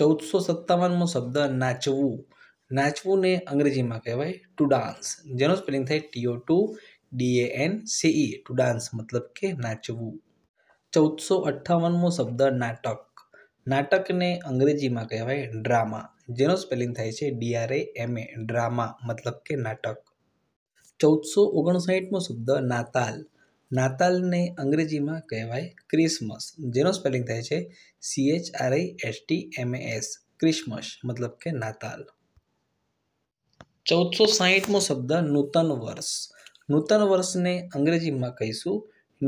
ચૌદસો સત્તાવનમો શબ્દ નાચવું નાચવું ને અંગ્રેજીમાં કહેવાય ટુ ડાન્સ જેનો સ્પેલિંગ થાય T O to D A N C E to dance મતલબ કે નાચવું ચૌદસો અઠ્ઠાવનમો શબ્દ નાટક નાટકને અંગ્રેજીમાં કહેવાય ડ્રામા જેનો સ્પેલિંગ થાય છે ડીઆરએ એમ એ ડ્રામા મતલબ કે નાટક ચૌદસો ઓગણસાઠમો શબ્દ નાતાલ નાતાલને અંગ્રેજીમાં કહેવાય ક્રિસમસ જેનો સ્પેલિંગ થાય છે C H R I S T M S Christmas મતલબ કે નાતાલ ચૌદસો સાહીઠમો શબ્દ નૂતન વર્ષ નૂતન વર્ષને અંગ્રેજીમાં કહીશું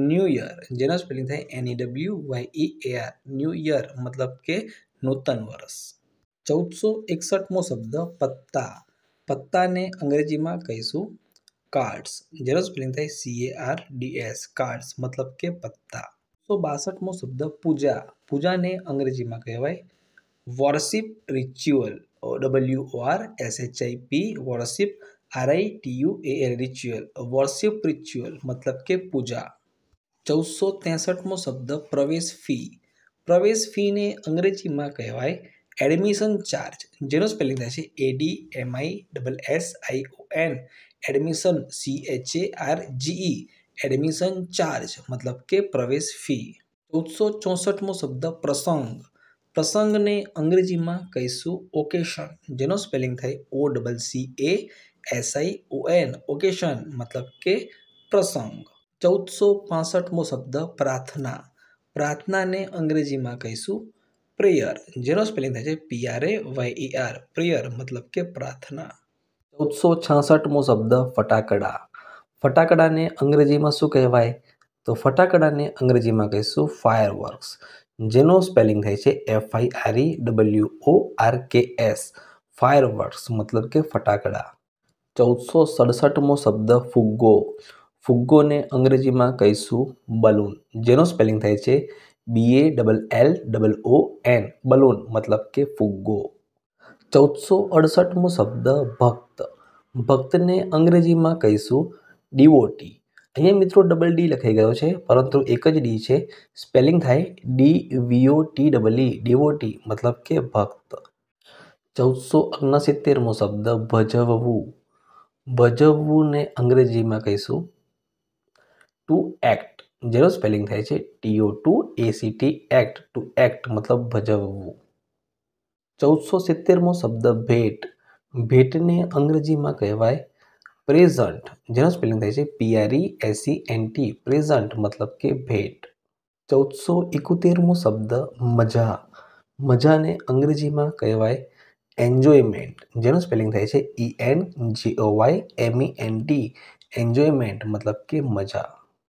ન્યૂ યર જેનો સ્પેલિંગ થાય N W Y E A R new year મતલબ કે નૂતન વર્ષ ચૌદસો એકસઠમો શબ્દ પત્તા પત્તાને અંગ્રેજીમાં કહીશું કાર્ડ્સ જેનો સ્પેલિંગ થાય C A R D S cards મતલબ કે પત્તા તો બાસઠમો શબ્દ પૂજા પૂજાને અંગ્રેજીમાં કહેવાય worship ritual W R S H I P worship R I T U A L ritual worship ritual મતલબ કે પૂજા ચૌદસો ત્રેસઠમો શબ્દ પ્રવેશ ફી પ્રવેશ ફીને અંગ્રેજીમાં કહેવાય એડમિશન ચાર્જ જેનો સ્પેલિંગ થાય છે A D M I double S I O N admission C H A R G E admission charge મતલબ કે પ્રવેશ ફી ચૌદસો ચોસઠમો શબ્દ પ્રસંગ પ્રસંગને અંગ્રેજીમાં કહીશું ઓકેશન જેનો સ્પેલિંગ થાય O double C A S I O N occasion મતલબ કે પ્રસંગ ચૌદસો પાસઠમો શબ્દ પ્રાર્થના પ્રાર્થનાને અંગ્રેજીમાં કહીશું પ્રેયર જેનો સ્પેલિંગ થાય છે P R A Y E R prayer મતલબ કે પ્રાર્થના ચૌદસો છાસઠમો શબ્દ ફટાકડા ફટાકડાને અંગ્રેજીમાં શું કહેવાય તો ફટાકડાને અંગ્રેજીમાં કહીશું ફાયર વર્ક્સ જેનો સ્પેલિંગ થાય છે F I R E W O R K S fireworks મતલબ કે ફટાકડા ચૌદસો સડસઠમો શબ્દ ફુગ્ગો ફુગ્ગોને અંગ્રેજીમાં કહીશું બલૂન જેનો સ્પેલિંગ થાય છે B A double L double O N balloon મતલબ કે ફુગ્ગો ચૌદસો અડસઠમો શબ્દ ભક્ત ભક્તને અંગ્રેજીમાં કહીશું ડીઓટી અહીંયા મિત્રો ડબલ ડી લખાઈ ગયો છે પરંતુ એક જ ડી છે સ્પેલિંગ થાય D V O T double E ડીઓટી મતલબ કે ભક્ત ચૌદસો ઓગણસિત્તેરમો શબ્દ ભજવવું ભજવવુંને અંગ્રેજીમાં કહીશું ટુ એક્ટ જેનો સ્પેલિંગ થાય છે T O to A C T act to act મતલબ ભજવવું ચૌદસો સિત્તેરમો શબ્દ ભેટ ભેટને અંગ્રેજીમાં કહેવાય પ્રેઝન્ટ જેનો સ્પેલિંગ થાય છે P R E S E N T present મતલબ કે ભેટ ચૌદસો એકોતેરમો શબ્દ મજા મજાને અંગ્રેજીમાં કહેવાય એન્જોયમેન્ટ જેનું સ્પેલિંગ થાય છે E N G O Y M E N T enjoyment મતલબ કે મજા